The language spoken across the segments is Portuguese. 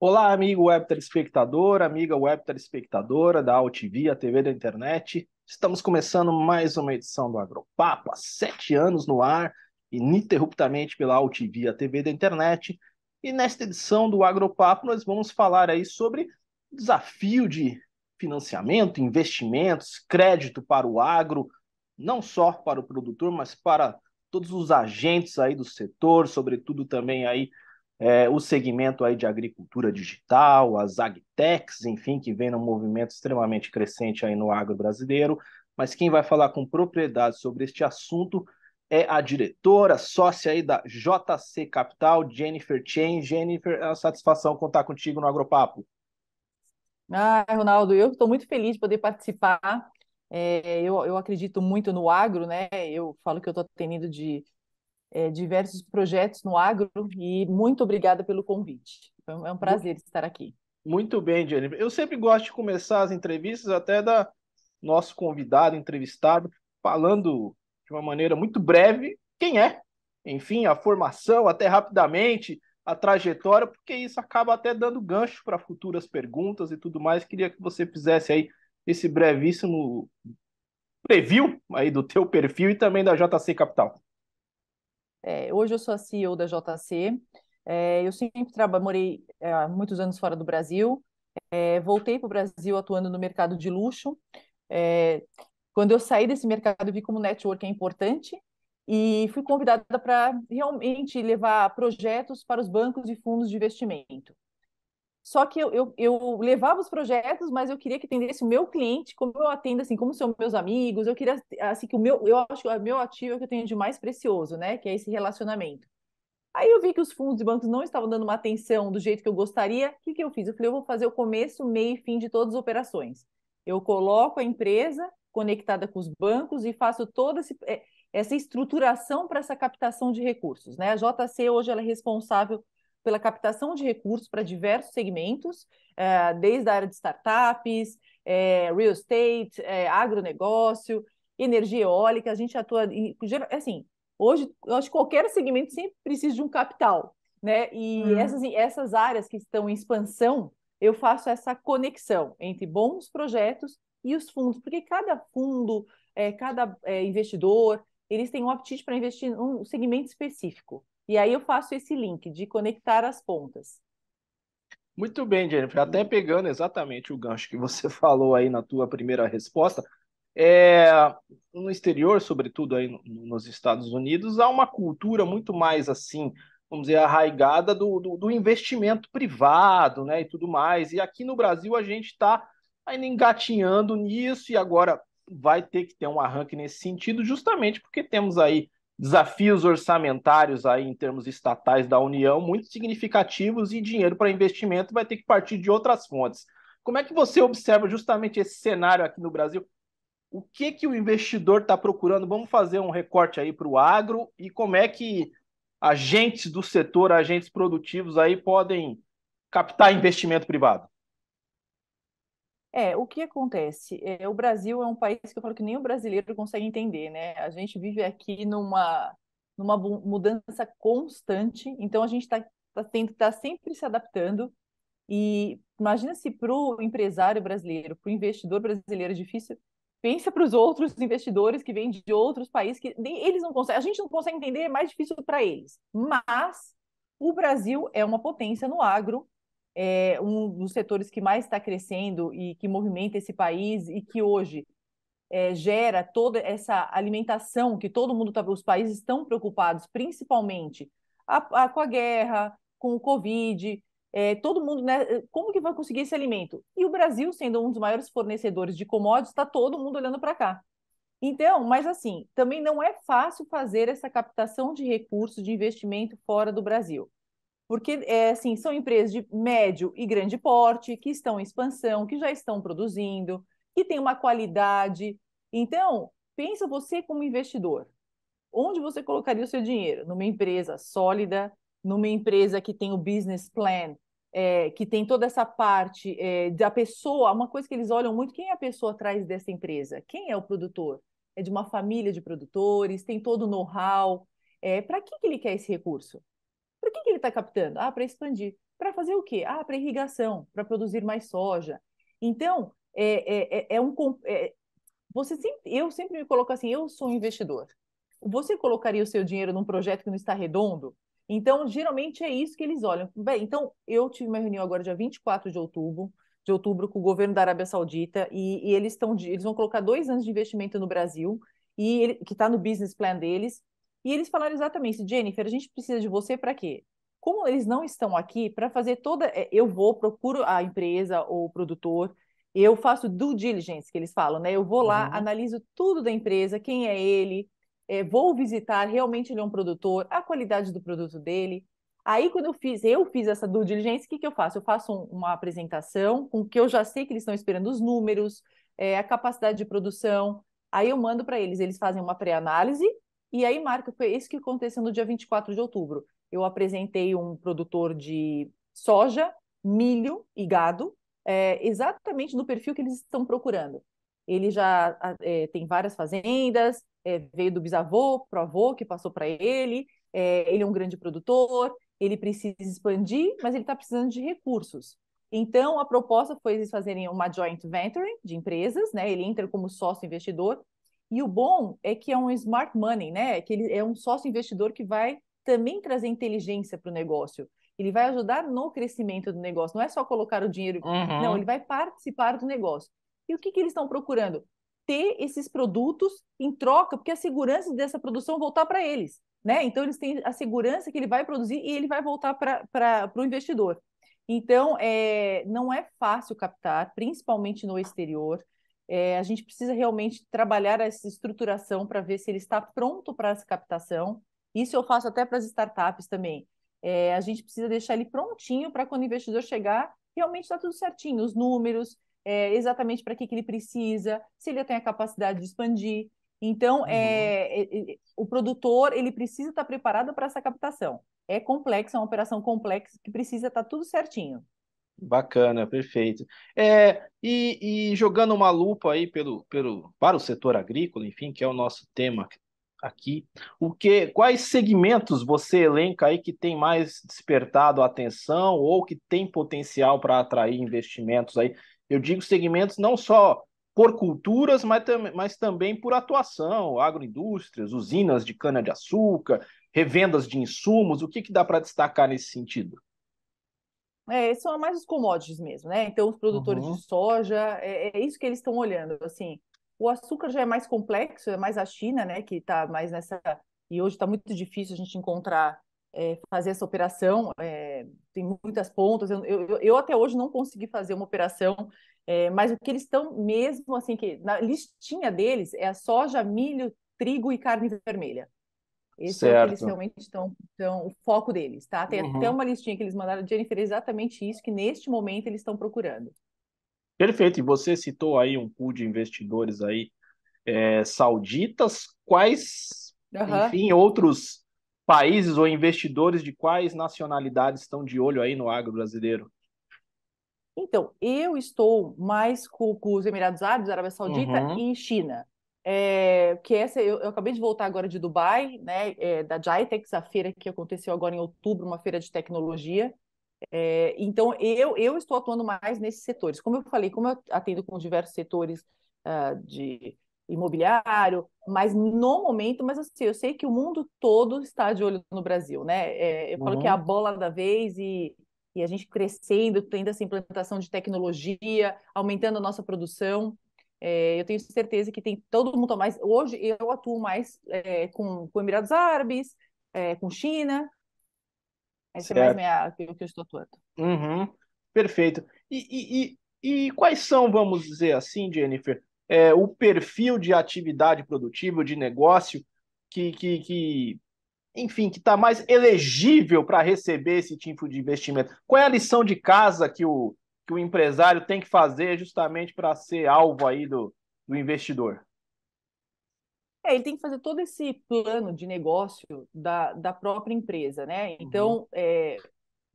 Olá, amigo web telespectador, amiga web telespectadora da Altivia, TV da internet. Estamos começando mais uma edição do Agropapa, sete anos no ar, ininterruptamente pela Altivia, TV da internet. E nesta edição do Agropapo nós vamos falar aí sobre desafio de financiamento, investimentos, crédito para o agro, não só para o produtor, mas para todos os agentes aí do setor, sobretudo também aí é, o segmento aí de agricultura digital, as agtechs, enfim, que vem num movimento extremamente crescente aí no agro brasileiro. Mas quem vai falar com propriedade sobre este assunto é a diretora, sócia aí da JC Capital, Jennifer Chen. Jennifer, é uma satisfação contar contigo no Agropapo. Ah, Ronaldo, eu estou muito feliz de poder participar. É, eu, eu acredito muito no agro, né? Eu falo que eu estou atendendo de é, diversos projetos no agro e muito obrigada pelo convite. é um prazer muito, estar aqui. Muito bem, Jennifer. Eu sempre gosto de começar as entrevistas até da nosso convidado, entrevistado, falando de uma maneira muito breve quem é, enfim, a formação, até rapidamente, a trajetória, porque isso acaba até dando gancho para futuras perguntas e tudo mais. Queria que você fizesse aí esse brevíssimo preview aí do teu perfil e também da JC Capital. É, hoje eu sou a CEO da JC. É, eu sempre trabalhei, morei é, há é, muitos anos fora do Brasil. É, voltei para o Brasil atuando no mercado de luxo. É, quando eu saí desse mercado, vi como network é importante e fui convidada para realmente levar projetos para os bancos e fundos de investimento. Só que eu, eu, eu, levava os projetos, mas eu queria que atendesse o meu cliente, como eu atendo, assim, como são meus amigos. Eu queria, assim, que o meu, eu acho que o meu ativo é o que eu tenho de mais precioso, né? Que é esse relacionamento. Aí eu vi que os fundos e bancos não estavam dando uma atenção do jeito que eu gostaria. O que, que eu fiz? Eu falei, eu vou fazer o começo, meio e fim de todas as operações. Eu coloco a empresa conectada com os bancos e faço toda é, essa estruturação para essa captação de recursos. Né? A JC hoje ela é responsável pela captação de recursos para diversos segmentos, eh, desde a área de startups, eh, real estate, eh, agronegócio, energia eólica, a gente atua em, assim, hoje eu acho que qualquer segmento sempre precisa de um capital, né? E uhum. essas, essas áreas que estão em expansão, eu faço essa conexão entre bons projetos e os fundos, porque cada fundo, é, cada é, investidor, eles têm um apetite para investir num segmento específico. E aí eu faço esse link de conectar as pontas. Muito bem, Jennifer. Até pegando exatamente o gancho que você falou aí na tua primeira resposta, é, no exterior, sobretudo aí nos Estados Unidos, há uma cultura muito mais assim, vamos dizer, arraigada do, do, do investimento privado, né, e tudo mais. E aqui no Brasil a gente está ainda engatinhando nisso e agora vai ter que ter um arranque nesse sentido, justamente porque temos aí desafios orçamentários aí em termos estatais da União muito significativos e dinheiro para investimento vai ter que partir de outras fontes. Como é que você observa justamente esse cenário aqui no Brasil? O que que o investidor está procurando? Vamos fazer um recorte aí para o agro e como é que agentes do setor, agentes produtivos aí podem captar investimento privado? É, o que acontece? É, o Brasil é um país que eu falo que nem o brasileiro consegue entender, né? A gente vive aqui numa, numa mudança constante, então a gente está tá, tá, tá sempre se adaptando. E imagina se para o empresário brasileiro, para o investidor brasileiro é difícil, pensa para os outros investidores que vêm de outros países que nem, eles não conseguem, a gente não consegue entender, é mais difícil para eles. Mas o Brasil é uma potência no agro é um dos setores que mais está crescendo e que movimenta esse país e que hoje é, gera toda essa alimentação que todo mundo tá, os países estão preocupados, principalmente a, a, com a guerra, com o Covid, é, todo mundo, né? É, como que vai conseguir esse alimento? E o Brasil, sendo um dos maiores fornecedores de commodities, está todo mundo olhando para cá. Então, mas assim, também não é fácil fazer essa captação de recursos de investimento fora do Brasil porque é, assim, são empresas de médio e grande porte, que estão em expansão, que já estão produzindo, que têm uma qualidade. Então, pensa você como investidor. Onde você colocaria o seu dinheiro? Numa empresa sólida, numa empresa que tem o business plan, é, que tem toda essa parte é, da pessoa. Uma coisa que eles olham muito: quem é a pessoa atrás dessa empresa? Quem é o produtor? É de uma família de produtores, tem todo o know-how. É, Para que, que ele quer esse recurso? Para que, que ele está captando? Ah, para expandir. Para fazer o quê? Ah, para irrigação, para produzir mais soja. Então, é, é, é, é um. É, você sempre, eu sempre me coloco assim: eu sou um investidor. Você colocaria o seu dinheiro num projeto que não está redondo? Então, geralmente é isso que eles olham. Bem, então, eu tive uma reunião agora, dia 24 de outubro, de outubro com o governo da Arábia Saudita, e, e eles, tão, eles vão colocar dois anos de investimento no Brasil, e ele, que está no business plan deles, e eles falaram exatamente isso, Jennifer, a gente precisa de você para quê? Como eles não estão aqui para fazer toda. Eh, eu vou, procuro a empresa ou o produtor, eu faço due diligence, que eles falam, né? Eu vou lá, uhum. analiso tudo da empresa, quem é ele, é, vou visitar, realmente ele é um produtor, a qualidade do produto dele. Aí, quando eu fiz, eu fiz essa due diligence, o que, que eu faço? Eu faço um, uma apresentação com o que eu já sei que eles estão esperando os números, é, a capacidade de produção. Aí eu mando para eles, eles fazem uma pré-análise e aí, Marco, foi isso que aconteceu no dia 24 de outubro. Eu apresentei um produtor de soja, milho e gado, é, exatamente no perfil que eles estão procurando. Ele já é, tem várias fazendas, é, veio do bisavô, pro avô que passou para ele, é, ele é um grande produtor, ele precisa expandir, mas ele está precisando de recursos. Então, a proposta foi eles fazerem uma joint venture de empresas, né? Ele entra como sócio investidor e o bom é que é um smart money, né? É que ele é um sócio investidor que vai também trazer inteligência para o negócio. Ele vai ajudar no crescimento do negócio. Não é só colocar o dinheiro. Uhum. Não, ele vai participar do negócio. E o que, que eles estão procurando? Ter esses produtos em troca, porque a segurança dessa produção voltar para eles. Né? Então, eles têm a segurança que ele vai produzir e ele vai voltar para o investidor. Então, é, não é fácil captar, principalmente no exterior. É, a gente precisa realmente trabalhar essa estruturação para ver se ele está pronto para essa captação. Isso eu faço até para as startups também. É, a gente precisa deixar ele prontinho para quando o investidor chegar, realmente está tudo certinho, os números, é, exatamente para que, que ele precisa, se ele tem a capacidade de expandir. Então, é, uhum. É, é, o produtor ele precisa estar preparado para essa captação. É complexa, é uma operação complexa que precisa estar tudo certinho. Bacana, perfeito. É, e, e, jogando uma lupa aí pelo, pelo, para o setor agrícola, enfim, que é o nosso tema aqui, o que, quais segmentos você elenca aí que tem mais despertado a atenção ou que tem potencial para atrair investimentos aí? Eu digo segmentos não só por culturas, mas, tam mas também por atuação, agroindústrias, usinas de cana-de-açúcar, revendas de insumos, o que, que dá para destacar nesse sentido? É, são mais os commodities mesmo, né? Então, os produtores uhum. de soja, é, é isso que eles estão olhando, assim. O açúcar já é mais complexo, é mais a China, né, que está mais nessa... E hoje está muito difícil a gente encontrar, é, fazer essa operação, é, tem muitas pontas. Eu, eu, eu, até hoje não consegui fazer uma operação, é, mas o que eles estão mesmo, assim, que na listinha deles é a soja, milho, trigo e carne vermelha. Esse certo. é o que eles realmente estão, o foco deles, tá? Tem uhum. até uma listinha que eles mandaram, Jennifer, exatamente isso que neste momento eles estão procurando. Perfeito, e você citou aí um pool de investidores aí é, sauditas, quais, uhum. enfim, outros países ou investidores de quais nacionalidades estão de olho aí no agro brasileiro? Então, eu estou mais com, com os Emirados Árabes, Arábia Saudita uhum. e China. É, que essa eu, eu, acabei de voltar agora de Dubai, né, é, da Jitex, é a feira que aconteceu agora em outubro, uma feira de tecnologia. É, então eu, eu estou atuando mais nesses setores. Como eu falei, como eu atendo com diversos setores uh, de imobiliário, mas no momento, mas assim, eu sei que o mundo todo está de olho no Brasil, né? É, eu uhum. falo que é a uhum. bola da vez e, e a gente crescendo, tendo essa implantação de tecnologia, aumentando a nossa produção. É, eu tenho certeza que tem todo mundo mais. Hoje eu atuo mais é, com, com Emirados Árabes, é, com China. Essa certo. é mais minha, o que eu estou atuando. Uhum, perfeito. E, e, e, e, quais são, vamos dizer assim, Jennifer, é, o perfil de atividade produtiva, de negócio que, que, que enfim, que está mais elegível para receber esse tipo de investimento? Qual é a lição de casa que o que o empresário tem que fazer justamente para ser alvo aí do, do investidor? É, ele tem que fazer todo esse plano de negócio da, da própria empresa, né? Uhum. Então, uhum. é,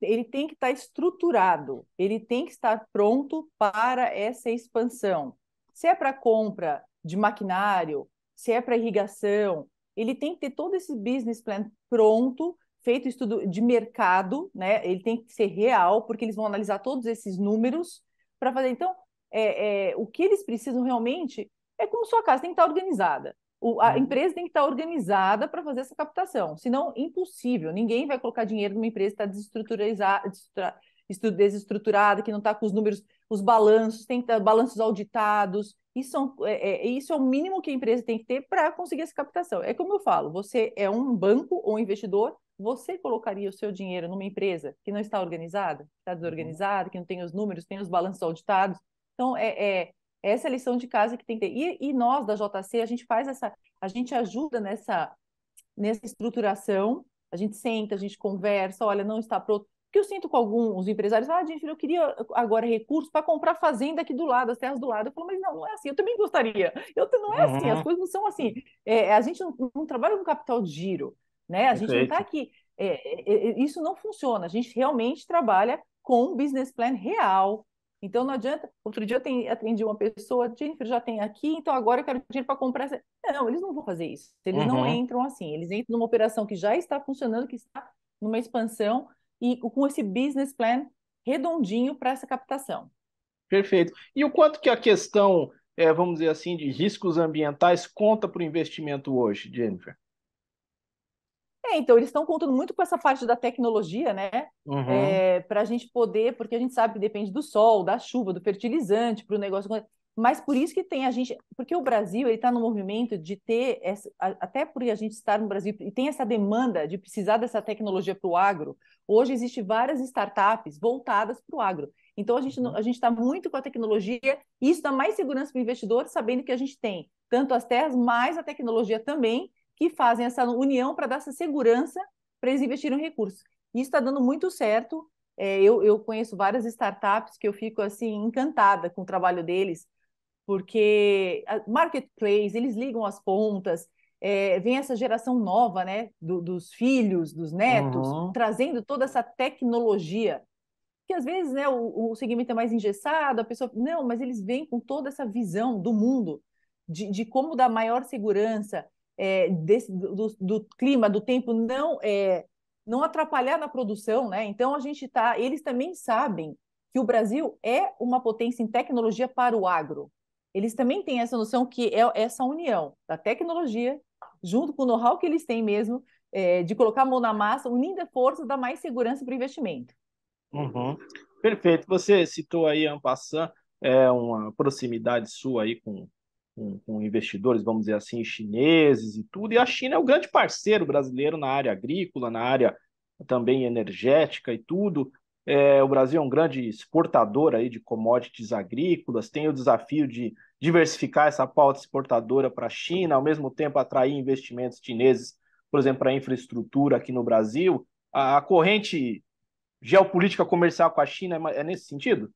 ele tem que estar tá estruturado, ele tem que estar pronto para essa expansão. Se é para compra de maquinário, se é para irrigação, ele tem que ter todo esse business plan pronto feito estudo de mercado, né? Ele tem que ser real, porque eles vão analisar todos esses números para fazer. Então, é, é, o que eles precisam realmente é como sua casa tem que estar tá organizada. O, a uhum. empresa tem que estar tá organizada para fazer essa captação, senão impossível. Ninguém vai colocar dinheiro numa empresa que tá está desestruturada, que não está com os números, os balanços, tem que ter balanços auditados. Isso é, é, isso é o mínimo que a empresa tem que ter para conseguir essa captação. É como eu falo, você é um banco ou um investidor você colocaria o seu dinheiro numa empresa que não está organizada, que está uhum. desorganizada, que não tem os números, tem os balanços auditados? Então, é, é essa é a lição de casa que tem que ter. E, e, nós, da JC, a gente faz essa, a gente ajuda nessa, nessa estruturação, a gente senta, a gente conversa, olha, não está pronto. Porque eu sinto com alguns empresários, ah, gente, eu queria agora recursos para comprar fazenda aqui do lado, as terras do lado. Eu falo, mas não, não é assim, eu também gostaria. Eu, não é assim, as uhum. coisas não são assim. É, a gente não, não trabalha com capital de giro né? A gente não está aqui. É, é, é, isso não funciona. A gente realmente trabalha com um business plan real. Então não adianta. Outro dia eu atendi uma pessoa, Jennifer, já tem aqui, então agora eu quero dinheiro para comprar. Essa... Não, eles não vão fazer isso. Eles uhum. não entram assim. Eles entram numa operação que já está funcionando, que está numa expansão e com esse business plan redondinho para essa captação. Perfeito. E o quanto que a questão, é, vamos dizer assim, de riscos ambientais conta para o investimento hoje, Jennifer? É, então, eles estão contando muito com essa parte da tecnologia, né? Uhum. É, para a gente poder, porque a gente sabe que depende do sol, da chuva, do fertilizante, para o negócio. Mas por isso que tem a gente. Porque o Brasil ele está no movimento de ter. Essa, até por a gente estar no Brasil e tem essa demanda de precisar dessa tecnologia para o agro. Hoje existem várias startups voltadas para o agro. Então a gente uhum. a gente está muito com a tecnologia e isso dá mais segurança para o investidor, sabendo que a gente tem tanto as terras mais a tecnologia também que fazem essa união para dar essa segurança para eles investirem recursos. Isso está dando muito certo. É, eu, eu conheço várias startups que eu fico assim encantada com o trabalho deles, porque marketplace, eles ligam as pontas, é, vem essa geração nova, né, do, dos filhos, dos netos, uhum. trazendo toda essa tecnologia. Que às vezes, né, o, o, segmento é mais engessado, a pessoa. Não, mas eles vêm com toda essa visão do mundo, de, de como dar maior segurança, é, desse, do, do, clima, do tempo, não é, não atrapalhar na produção, né? Então a gente está, eles também sabem que o Brasil é uma potência em tecnologia para o agro. Eles também têm essa noção que é essa união da tecnologia junto com o know-how que eles têm mesmo é, de colocar a mão na massa, unindo a força, dá mais segurança para o investimento. Uhum. Perfeito. Você citou aí, Ampassan, é uma proximidade sua aí com com, com investidores, vamos dizer assim, chineses e tudo, e a China é o grande parceiro brasileiro na área agrícola, na área também energética e tudo. É, o Brasil é um grande exportador aí de commodities agrícolas, tem o desafio de diversificar essa pauta exportadora para a China, ao mesmo tempo atrair investimentos chineses, por exemplo, para infraestrutura aqui no Brasil. A, a, corrente geopolítica comercial com a China é, é nesse sentido?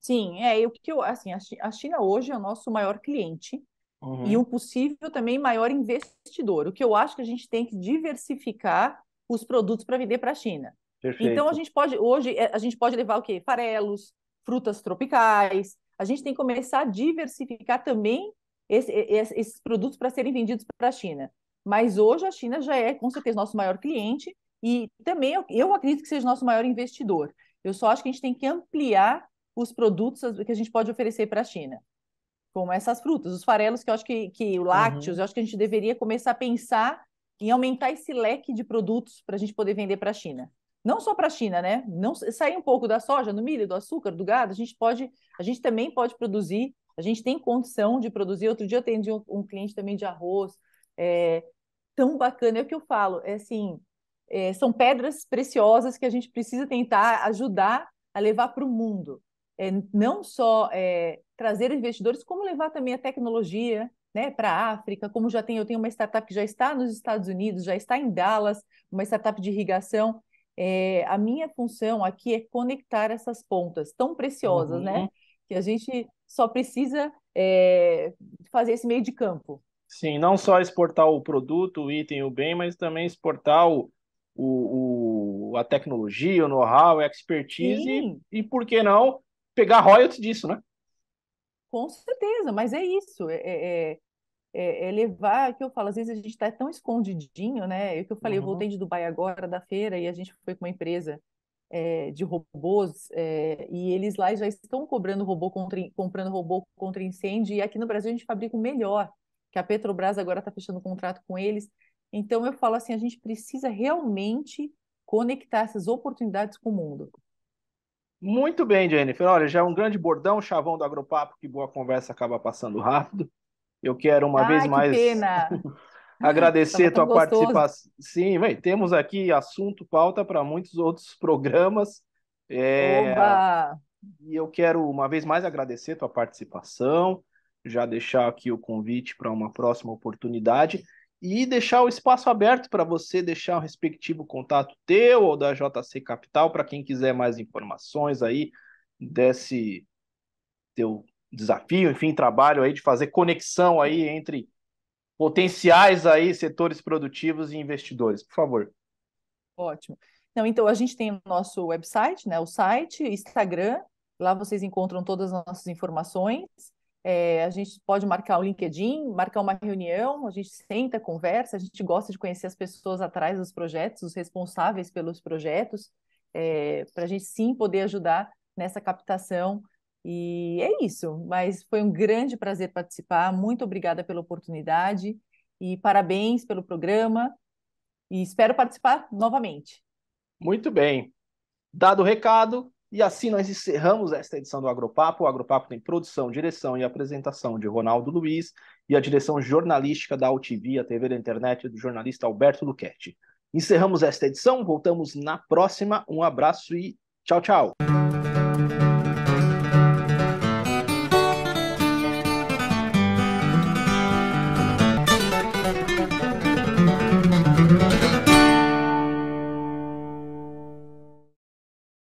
Sim, é o que eu assim, a China hoje é o nosso maior cliente uhum. e um possível também maior investidor. O que eu acho que a gente tem que diversificar os produtos para vender para a China. Perfeito. Então a gente pode hoje é, a gente pode levar o quê? Farelos, frutas tropicais. A gente tem que começar a diversificar também esse, esse, esses produtos para serem vendidos para a China. Mas hoje a China já é com certeza nosso maior cliente e também eu, eu acredito que seja nosso maior investidor. Eu só acho que a gente tem que ampliar os produtos que a gente pode oferecer para a China, como essas frutas, os farelos, que eu acho que, que o lácteos, uhum. eu acho que a gente deveria começar a pensar em aumentar esse leque de produtos para a gente poder vender para a China. Não só para a China, né? Não sair um pouco da soja, do milho, do açúcar, do gado, a gente pode, a gente também pode produzir, a gente tem condição de produzir. Outro dia eu atendi um, um cliente também de arroz, é, tão bacana, é o que eu falo, é assim, é, são pedras preciosas que a gente precisa tentar ajudar a levar para o mundo é, não só é, trazer investidores, como levar também a tecnologia né, para a África, como já tem, eu tenho uma startup que já está nos Estados Unidos, já está em Dallas, uma startup de irrigação. É, a minha função aqui é conectar essas pontas tão preciosas, né, uhum. né? Que a gente só precisa é, fazer esse meio de campo. Sim, não só exportar o produto, o item, o bem, mas também exportar o, o, o, a tecnologia, o know-how, a expertise e, e, por que não, pegar royalties disso, né? Com certeza, mas é isso. É, é, é, é, é levar, que eu falo, às vezes a gente está tão escondidinho, né? Eu que eu falei, uhum. eu voltei de Dubai agora da feira e a gente foi com uma empresa é, de robôs é, e eles lá já estão cobrando robô contra, comprando robô contra incêndio e aqui no Brasil a gente fabrica o melhor, que a Petrobras agora está fechando um contrato com eles. Então eu falo assim, a gente precisa realmente conectar essas oportunidades com o mundo. Muito bem, Jennifer. Olha, já é um grande bordão, chavão do Agropapo, que boa conversa acaba passando rápido. Eu quero uma Ai, vez que mais agradecer tua gostoso. participação. Sim, bem, temos aqui assunto, pauta para muitos outros programas. É... Oba! E eu quero uma vez mais agradecer tua participação, já deixar aqui o convite para uma próxima oportunidade e deixar o espaço aberto para você deixar o respectivo contato teu ou da JC Capital para quem quiser mais informações aí desse teu desafio, enfim, trabalho aí de fazer conexão aí entre potenciais aí setores produtivos e investidores, por favor. Ótimo. Não, então a gente tem o nosso website, né, o site, Instagram, lá vocês encontram todas as nossas informações. É, a gente pode marcar o um LinkedIn, marcar uma reunião, a gente senta, conversa, a gente gosta de conhecer as pessoas atrás dos projetos, os responsáveis pelos projetos, é, para a gente sim poder ajudar nessa captação. E é isso, mas foi um grande prazer participar, muito obrigada pela oportunidade e parabéns pelo programa e espero participar novamente. Muito bem. Dado o recado, e assim nós encerramos esta edição do Agropapo. O Agropapo tem produção, direção e apresentação de Ronaldo Luiz e a direção jornalística da Altivia TV da Internet do jornalista Alberto Luquete. Encerramos esta edição, voltamos na próxima. Um abraço e tchau, tchau.